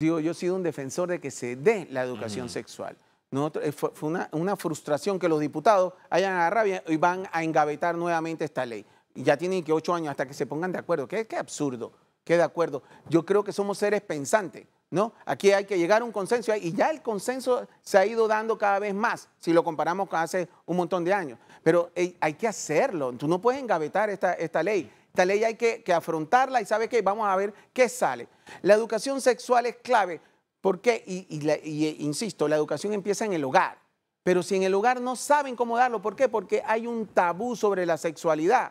Digo, yo he sido un defensor de que se dé la educación sexual. Eh, fue, una, frustración que los diputados hayan rabia y van a engavetar nuevamente esta ley. Y ya tienen que ocho años hasta que se pongan de acuerdo. Qué, absurdo, qué de acuerdo. Yo creo que somos seres pensantes, ¿no? Aquí hay que llegar a un consenso y ya el consenso se ha ido dando cada vez más, si lo comparamos con hace un montón de años. Pero hay que hacerlo. Tú no puedes engavetar esta, esta ley. Esta ley hay que, afrontarla y sabe qué, vamos a ver qué sale. La educación sexual es clave ¿por y, y, eh, insisto, la educación empieza en el hogar, pero si en el hogar no saben cómo darlo, ¿por qué? Porque hay un tabú sobre la sexualidad.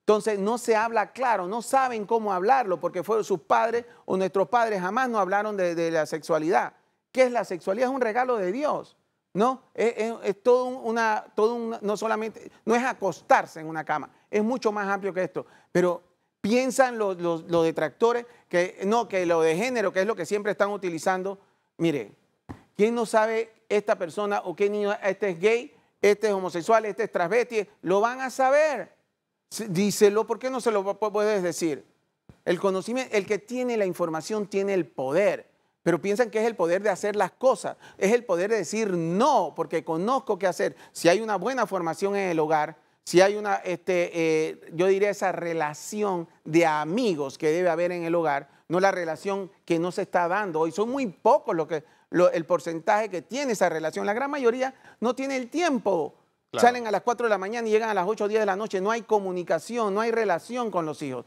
Entonces no se habla claro, no saben cómo hablarlo, porque fueron sus padres o nuestros padres jamás no hablaron de la sexualidad. ¿Qué es la sexualidad? Es un regalo de Dios. No, es, todo, una, todo no solamente, no es acostarse en una cama, es mucho más amplio que esto. Pero piensan los, detractores que no, que lo de género, que es lo que siempre están utilizando. Mire, ¿quién no sabe esta persona o qué niño, este es gay, este es homosexual, este es travesti Lo van a saber. Díselo, ¿por qué no se lo puedes decir? El conocimiento, el que tiene la información tiene el poder pero piensan que es el poder de hacer las cosas, es el poder de decir no, porque conozco qué hacer. Si hay una buena formación en el hogar, si hay una, este, eh, yo diría esa relación de amigos que debe haber en el hogar, no la relación que no se está dando hoy. Son muy pocos lo que, el porcentaje que tiene esa relación. La gran mayoría no tiene el tiempo. Salen a las 4 de la mañana y llegan a las 8 o 10 de la noche. No hay comunicación, no hay relación con los hijos.